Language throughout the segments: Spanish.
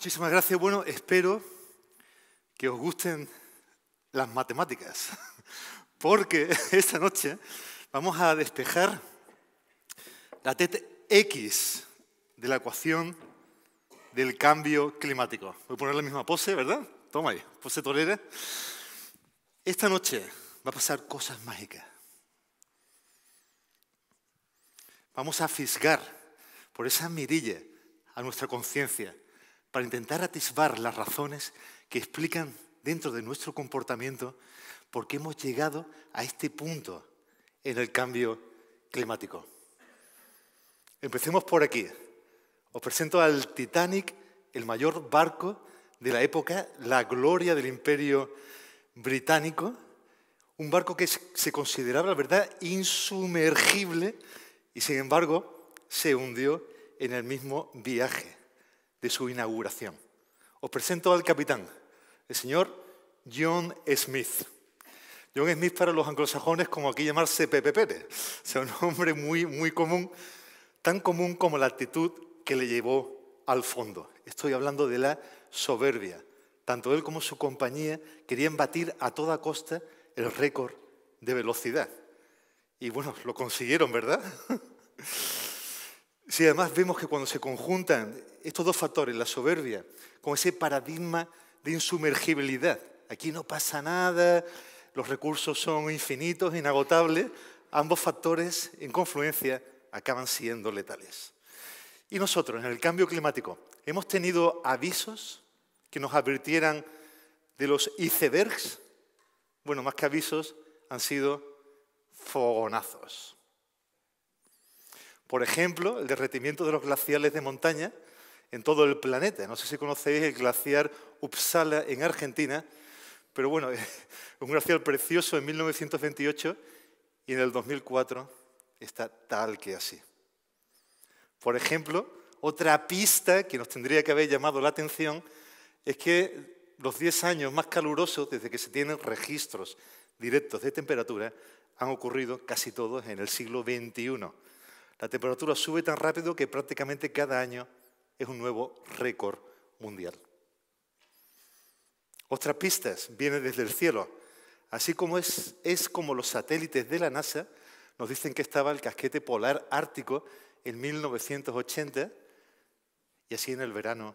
Muchísimas gracias. Bueno, espero que os gusten las matemáticas, porque esta noche vamos a despejar la tet X de la ecuación del cambio climático. Voy a poner la misma pose, ¿verdad? Toma ahí, pose torera. Esta noche va a pasar cosas mágicas. Vamos a fisgar por esa mirilla a nuestra conciencia para intentar atisbar las razones que explican dentro de nuestro comportamiento por qué hemos llegado a este punto en el cambio climático. Empecemos por aquí. Os presento al Titanic, el mayor barco de la época, la gloria del imperio británico, un barco que se consideraba, la verdad, insumergible y sin embargo se hundió en el mismo viaje de su inauguración. Os presento al capitán, el señor John Smith. John Smith para los anglosajones, como aquí llamarse Pepe Pérez. O sea, un hombre muy, muy común, tan común como la actitud que le llevó al fondo. Estoy hablando de la soberbia. Tanto él como su compañía querían batir a toda costa el récord de velocidad. Y bueno, lo consiguieron, ¿verdad? Si además vemos que cuando se conjuntan estos dos factores, la soberbia, con ese paradigma de insumergibilidad, aquí no pasa nada, los recursos son infinitos, inagotables, ambos factores en confluencia acaban siendo letales. Y nosotros, en el cambio climático, hemos tenido avisos que nos advirtieran de los icebergs. Bueno, más que avisos, han sido fogonazos. Por ejemplo, el derretimiento de los glaciales de montaña en todo el planeta. No sé si conocéis el glaciar Uppsala en Argentina, pero bueno, un glaciar precioso en 1928 y en el 2004 está tal que así. Por ejemplo, otra pista que nos tendría que haber llamado la atención es que los 10 años más calurosos desde que se tienen registros directos de temperatura han ocurrido casi todos en el siglo XXI la temperatura sube tan rápido que prácticamente cada año es un nuevo récord mundial. Otras pistas vienen desde el cielo. Así como es, como los satélites de la NASA nos dicen que estaba el casquete polar ártico en 1980 y así en el verano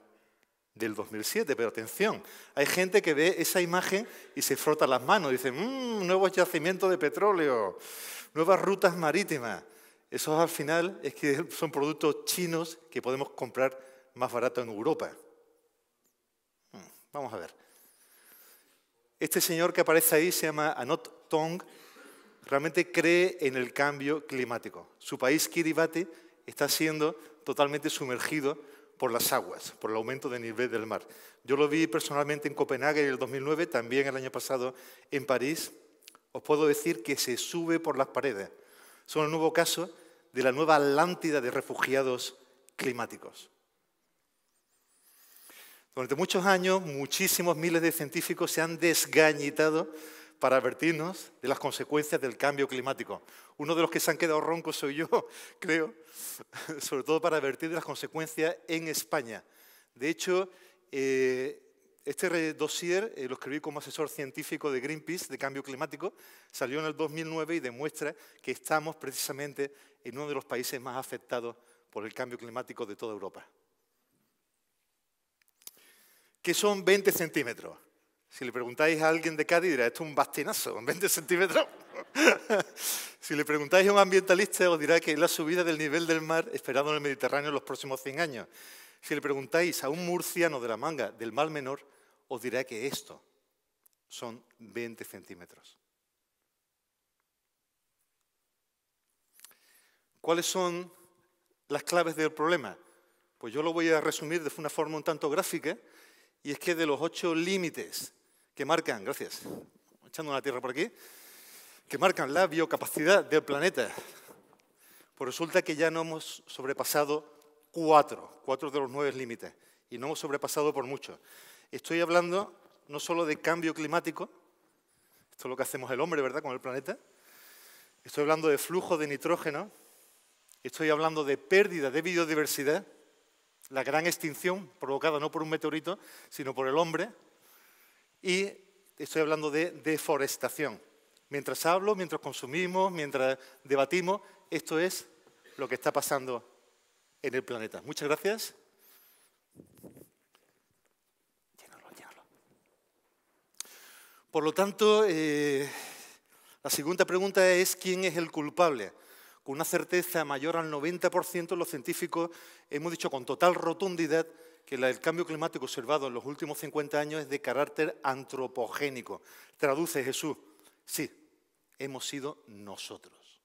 del 2007. Pero atención, hay gente que ve esa imagen y se frota las manos, Dicen, mm, nuevos yacimientos de petróleo, nuevas rutas marítimas. Esos al final es que son productos chinos que podemos comprar más barato en Europa. Hmm, vamos a ver. Este señor que aparece ahí se llama Anot Tong, realmente cree en el cambio climático. Su país, Kiribati, está siendo totalmente sumergido por las aguas, por el aumento del nivel del mar. Yo lo vi personalmente en Copenhague en el 2009, también el año pasado en París. Os puedo decir que se sube por las paredes son el nuevo caso de la nueva Atlántida de refugiados climáticos. Durante muchos años, muchísimos miles de científicos se han desgañitado para advertirnos de las consecuencias del cambio climático. Uno de los que se han quedado roncos soy yo, creo, sobre todo para advertir de las consecuencias en España. De hecho, eh, este dossier eh, lo escribí como asesor científico de Greenpeace de cambio climático, salió en el 2009 y demuestra que estamos precisamente en uno de los países más afectados por el cambio climático de toda Europa. ¿Qué son 20 centímetros? Si le preguntáis a alguien de Cádiz dirá, esto es un bastinazo, 20 centímetros. si le preguntáis a un ambientalista os dirá que es la subida del nivel del mar esperado en el Mediterráneo en los próximos 100 años. Si le preguntáis a un murciano de la manga del mal Menor, os diré que esto son 20 centímetros. ¿Cuáles son las claves del problema? Pues yo lo voy a resumir de una forma un tanto gráfica, y es que de los ocho límites que marcan, gracias, echando la tierra por aquí, que marcan la biocapacidad del planeta, pues resulta que ya no hemos sobrepasado cuatro, cuatro de los nueve límites, y no hemos sobrepasado por mucho. Estoy hablando no solo de cambio climático, esto es lo que hacemos el hombre, ¿verdad?, con el planeta. Estoy hablando de flujo de nitrógeno, estoy hablando de pérdida de biodiversidad, la gran extinción provocada no por un meteorito, sino por el hombre, y estoy hablando de deforestación. Mientras hablo, mientras consumimos, mientras debatimos, esto es lo que está pasando en el planeta. Muchas gracias. Por lo tanto, eh, la segunda pregunta es quién es el culpable. Con una certeza mayor al 90%, los científicos hemos dicho con total rotundidad que el cambio climático observado en los últimos 50 años es de carácter antropogénico. Traduce Jesús, sí, hemos sido nosotros.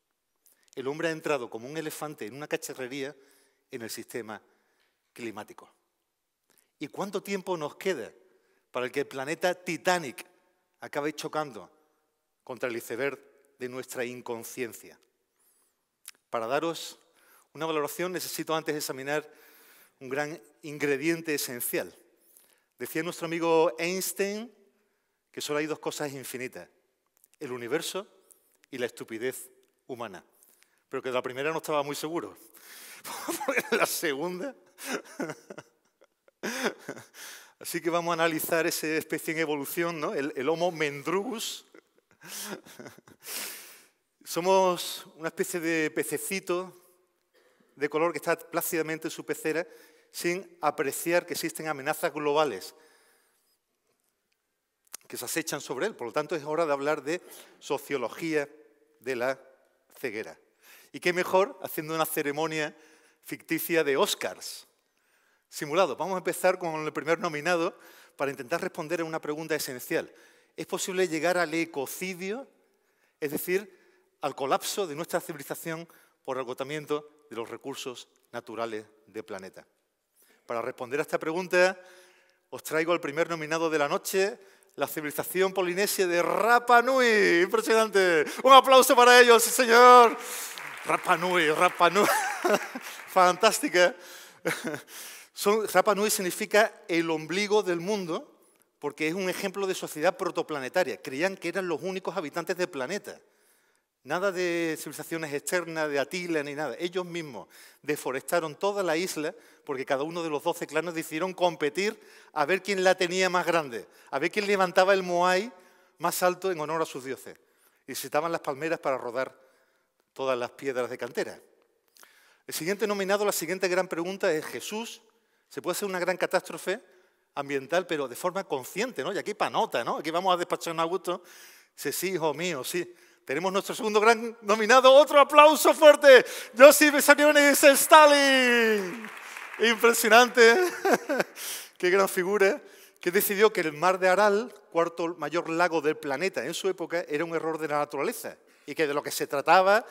El hombre ha entrado como un elefante en una cacharrería en el sistema climático. ¿Y cuánto tiempo nos queda para que el planeta Titanic acabe chocando contra el iceberg de nuestra inconsciencia. Para daros una valoración necesito antes examinar un gran ingrediente esencial. Decía nuestro amigo Einstein que solo hay dos cosas infinitas, el universo y la estupidez humana. Pero que de la primera no estaba muy seguro. la segunda... Así que vamos a analizar esa especie en evolución, el, el Homo mendrugus. Somos una especie de pececito de color que está plácidamente en su pecera sin apreciar que existen amenazas globales que se acechan sobre él. Por lo tanto, es hora de hablar de sociología de la ceguera. ¿Y qué mejor haciendo una ceremonia ficticia de Oscars? simulado. Vamos a empezar con el primer nominado para intentar responder a una pregunta esencial. ¿Es posible llegar al ecocidio, es decir, al colapso de nuestra civilización por agotamiento de los recursos naturales del planeta? Para responder a esta pregunta, os traigo al primer nominado de la noche, la civilización polinesia de Rapa Nui. Impresionante. Un aplauso para ellos, señor. Rapa Nui, Rapa Nui. Fantástica. Son, Rapa Nui significa el ombligo del mundo porque es un ejemplo de sociedad protoplanetaria. Creían que eran los únicos habitantes del planeta. Nada de civilizaciones externas, de Atila ni nada. Ellos mismos deforestaron toda la isla porque cada uno de los doce clanes decidieron competir a ver quién la tenía más grande, a ver quién levantaba el Moai más alto en honor a sus dioses. Y estaban las palmeras para rodar todas las piedras de cantera. El siguiente nominado, la siguiente gran pregunta es Jesús se puede hacer una gran catástrofe ambiental, pero de forma consciente, ¿no? Y aquí panota, ¿no? Aquí vamos a despachar un Augusto. Sí, sí, hijo mío, sí. Tenemos nuestro segundo gran nominado. Otro aplauso fuerte. Yo Joseph ese Stalin. Impresionante. Qué gran figura. Que decidió que el mar de Aral, cuarto mayor lago del planeta en su época, era un error de la naturaleza. Y que de lo que se trataba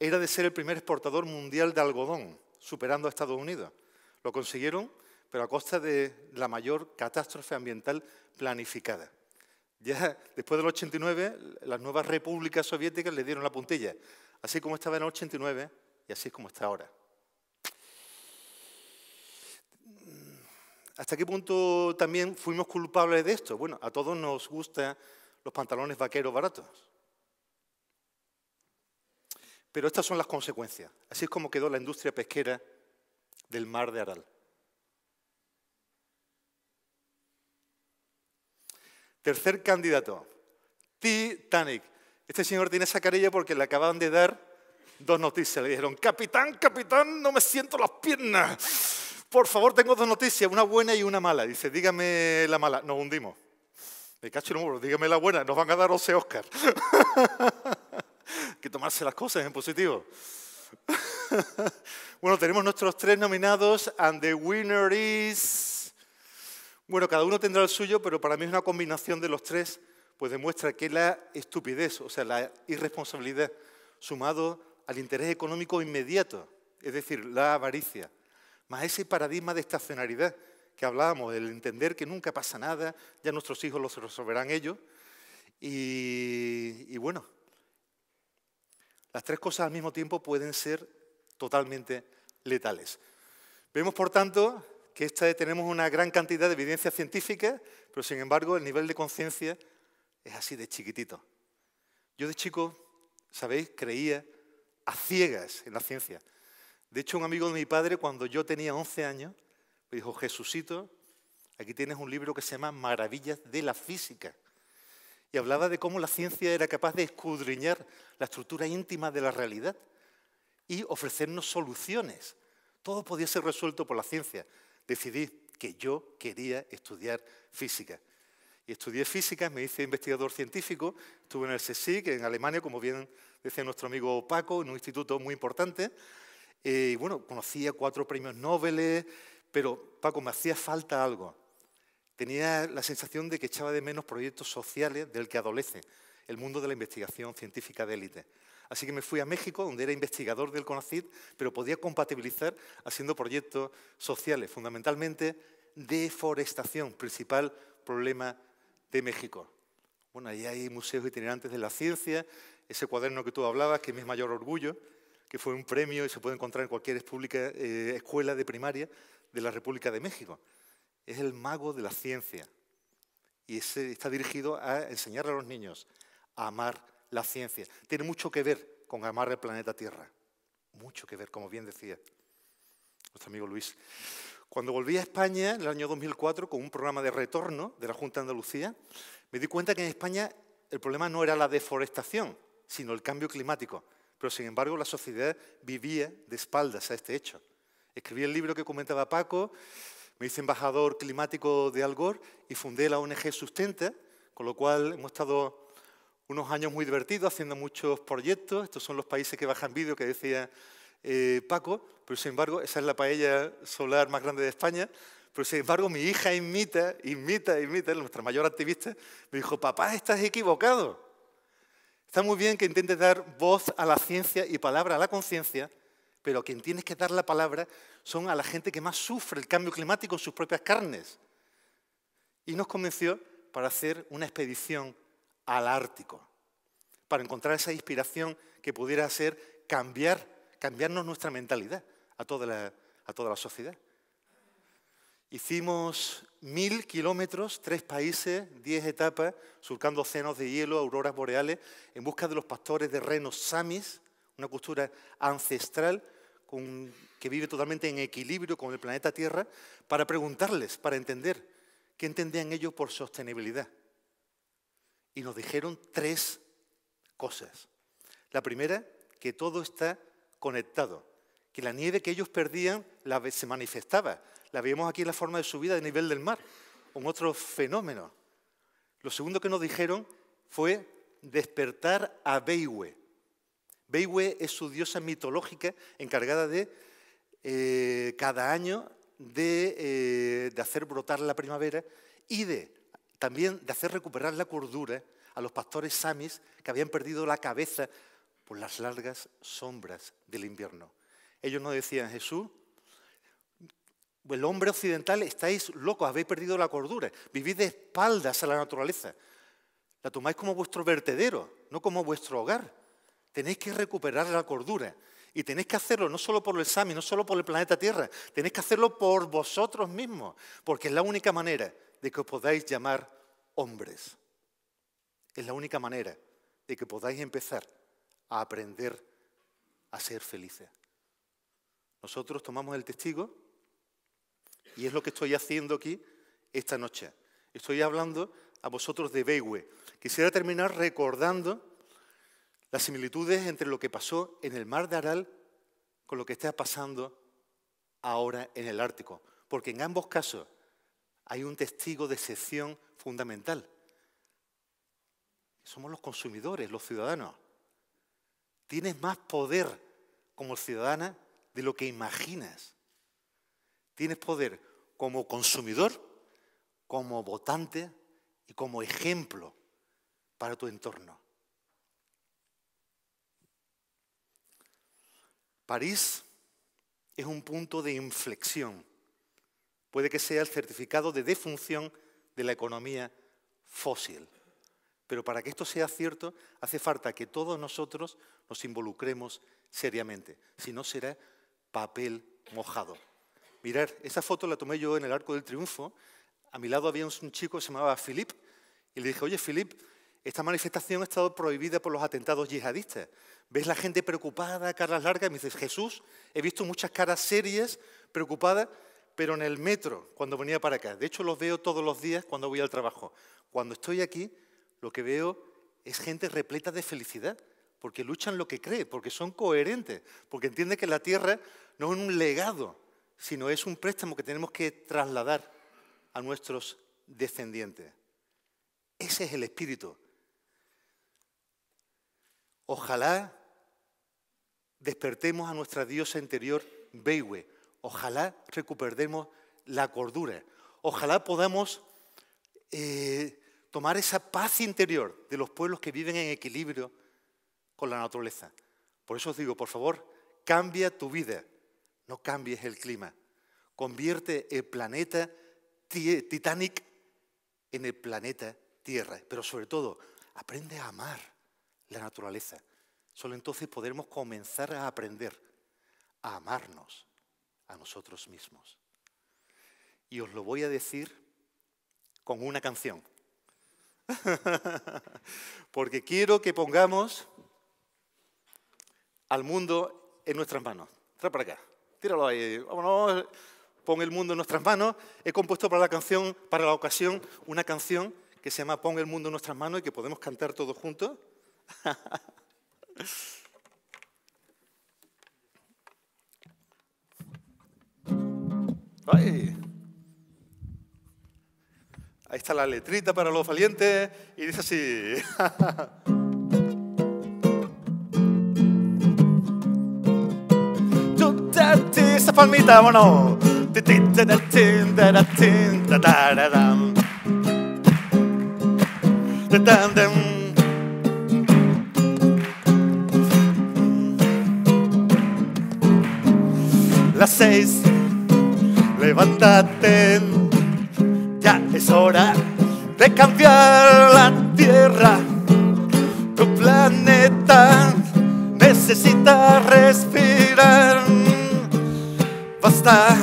era de ser el primer exportador mundial de algodón, superando a Estados Unidos. Lo consiguieron, pero a costa de la mayor catástrofe ambiental planificada. Ya después del 89, las nuevas repúblicas soviéticas le dieron la puntilla, así como estaba en el 89 y así es como está ahora. ¿Hasta qué punto también fuimos culpables de esto? Bueno, a todos nos gustan los pantalones vaqueros baratos. Pero estas son las consecuencias. Así es como quedó la industria pesquera del mar de Aral. Tercer candidato, Titanic. Este señor tiene esa carilla porque le acaban de dar dos noticias. Le dijeron, capitán, capitán, no me siento las piernas. Por favor, tengo dos noticias, una buena y una mala. Dice, dígame la mala, nos hundimos. Me cacho el número, dígame la buena, nos van a dar 11 Oscar. Hay que tomarse las cosas en positivo. bueno, tenemos nuestros tres nominados and the winner is... Bueno, cada uno tendrá el suyo, pero para mí es una combinación de los tres, pues demuestra que la estupidez, o sea, la irresponsabilidad, sumado al interés económico inmediato, es decir, la avaricia, más ese paradigma de estacionalidad que hablábamos, el entender que nunca pasa nada, ya nuestros hijos lo resolverán ellos, y bueno, las tres cosas al mismo tiempo pueden ser totalmente letales. Vemos, por tanto, que esta, tenemos una gran cantidad de evidencia científica, pero sin embargo el nivel de conciencia es así de chiquitito. Yo de chico, ¿sabéis? Creía a ciegas en la ciencia. De hecho, un amigo de mi padre, cuando yo tenía 11 años, me dijo, Jesucito, aquí tienes un libro que se llama Maravillas de la Física y hablaba de cómo la ciencia era capaz de escudriñar la estructura íntima de la realidad y ofrecernos soluciones. Todo podía ser resuelto por la ciencia. Decidí que yo quería estudiar física. Y estudié física, me hice investigador científico, estuve en el SESIC en Alemania, como bien decía nuestro amigo Paco, en un instituto muy importante. Eh, y bueno, conocía cuatro premios Nobel, pero Paco, me hacía falta algo. Tenía la sensación de que echaba de menos proyectos sociales del que adolece el mundo de la investigación científica de élite. Así que me fui a México, donde era investigador del CONACID, pero podía compatibilizar haciendo proyectos sociales, fundamentalmente deforestación, principal problema de México. Bueno, ahí hay museos itinerantes de la ciencia, ese cuaderno que tú hablabas, que es mi mayor orgullo, que fue un premio y se puede encontrar en cualquier eh, escuela de primaria de la República de México es el mago de la ciencia y está dirigido a enseñarle a los niños a amar la ciencia. Tiene mucho que ver con amar el planeta Tierra, mucho que ver, como bien decía nuestro amigo Luis. Cuando volví a España en el año 2004 con un programa de retorno de la Junta de Andalucía, me di cuenta que en España el problema no era la deforestación, sino el cambio climático. Pero sin embargo la sociedad vivía de espaldas a este hecho. Escribí el libro que comentaba Paco, me hice embajador climático de Algor y fundé la ONG Sustenta, con lo cual hemos estado unos años muy divertidos haciendo muchos proyectos. Estos son los países que bajan vídeo que decía eh, Paco, pero sin embargo, esa es la paella solar más grande de España. Pero sin embargo, mi hija imita, imita, Inmita, nuestra mayor activista, me dijo, papá, estás equivocado. Está muy bien que intentes dar voz a la ciencia y palabra a la conciencia, pero a quien tienes que dar la palabra son a la gente que más sufre el cambio climático en sus propias carnes. Y nos convenció para hacer una expedición al Ártico, para encontrar esa inspiración que pudiera hacer cambiar, cambiarnos nuestra mentalidad a toda la, a toda la sociedad. Hicimos mil kilómetros, tres países, diez etapas, surcando océanos de hielo, auroras boreales, en busca de los pastores de renos samis, una cultura ancestral que vive totalmente en equilibrio con el planeta Tierra, para preguntarles, para entender qué entendían ellos por sostenibilidad. Y nos dijeron tres cosas. La primera, que todo está conectado, que la nieve que ellos perdían la, se manifestaba, la vemos aquí en la forma de subida de nivel del mar, un otro fenómeno. Lo segundo que nos dijeron fue despertar a Beihue. Beiwe es su diosa mitológica encargada de eh, cada año eh, de, hacer brotar la primavera y de también de hacer recuperar la cordura a los pastores samis que habían perdido la cabeza por las largas sombras del invierno. Ellos no decían, Jesús, el hombre occidental estáis locos, habéis perdido la cordura, vivís de espaldas a la naturaleza, la tomáis como vuestro vertedero, no como vuestro hogar. Tenéis que recuperar la cordura. Y tenéis que hacerlo no solo por el examen, no solo por el planeta Tierra, tenéis que hacerlo por vosotros mismos, porque es la única manera de que os podáis llamar hombres. Es la única manera de que podáis empezar a aprender a ser felices. Nosotros tomamos el testigo y es lo que estoy haciendo aquí esta noche. Estoy hablando a vosotros de Beigüe. Quisiera terminar recordando las similitudes entre lo que pasó en el mar de Aral con lo que está pasando ahora en el Ártico, porque en ambos casos hay un testigo de excepción fundamental. Somos los consumidores, los ciudadanos. Tienes más poder como ciudadana de lo que imaginas. Tienes poder como consumidor, como votante y como ejemplo para tu entorno. París es un punto de inflexión. Puede que sea el certificado de defunción de la economía fósil. Pero para que esto sea cierto, hace falta que todos nosotros nos involucremos seriamente. Si no, será papel mojado. Mirar, esa foto la tomé yo en el Arco del Triunfo. A mi lado había un chico que se llamaba Philippe. Y le dije, oye, Philippe. Esta manifestación ha estado prohibida por los atentados yihadistas. Ves la gente preocupada, caras largas, y me dices, Jesús, he visto muchas caras serias, preocupadas, pero en el metro, cuando venía para acá. De hecho, los veo todos los días cuando voy al trabajo. Cuando estoy aquí, lo que veo es gente repleta de felicidad, porque luchan lo que cree, porque son coherentes, porque entienden que la tierra no es un legado, sino es un préstamo que tenemos que trasladar a nuestros descendientes. Ese es el espíritu Ojalá despertemos a nuestra diosa interior, Beiwe. Ojalá recuperemos la cordura. Ojalá podamos eh, tomar esa paz interior de los pueblos que viven en equilibrio con la naturaleza. Por eso os digo, por favor, cambia tu vida, no cambies el clima. Convierte el planeta Titanic en el planeta Tierra. Pero sobre todo, aprende a amar la naturaleza. Solo entonces podremos comenzar a aprender a amarnos a nosotros mismos. Y os lo voy a decir con una canción. Porque quiero que pongamos al mundo en nuestras manos. Trae para acá. Tíralo ahí. Vámonos. Pon el mundo en nuestras manos. He compuesto para la canción, para la ocasión, una canción que se llama Pon el mundo en nuestras manos y que podemos cantar todos juntos. Ahí está la letrita para los valientes y dice así. Esa palmita, Levántate, ya es hora de cambiar la tierra. Tu planeta necesita respirar. Basta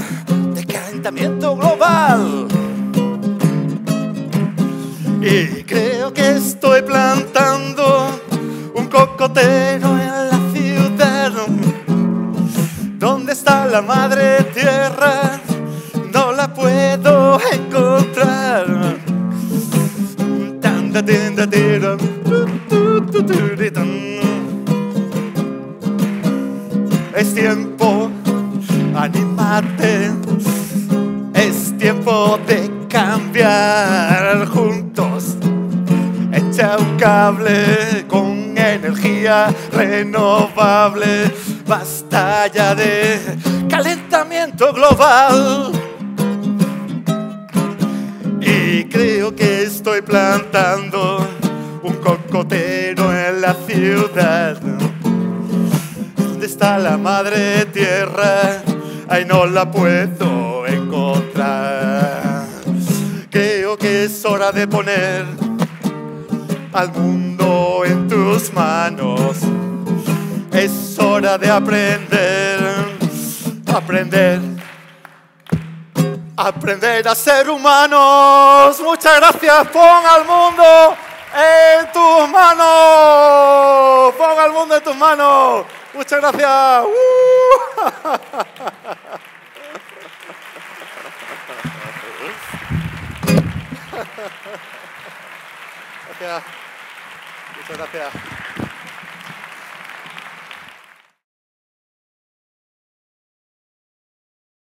de calentamiento global. Y creo que estoy plantando un cocotero cambiar juntos. Echa un cable con energía renovable. Basta ya de calentamiento global. Y creo que estoy plantando un cocotero en la ciudad. ¿Dónde está la madre tierra? Ay, no la puedo encontrar es hora de poner al mundo en tus manos. Es hora de aprender, aprender, aprender a ser humanos. Muchas gracias, pon al mundo en tus manos. Pon al mundo en tus manos. Muchas gracias. Uh. da PA. Pessoal da PA.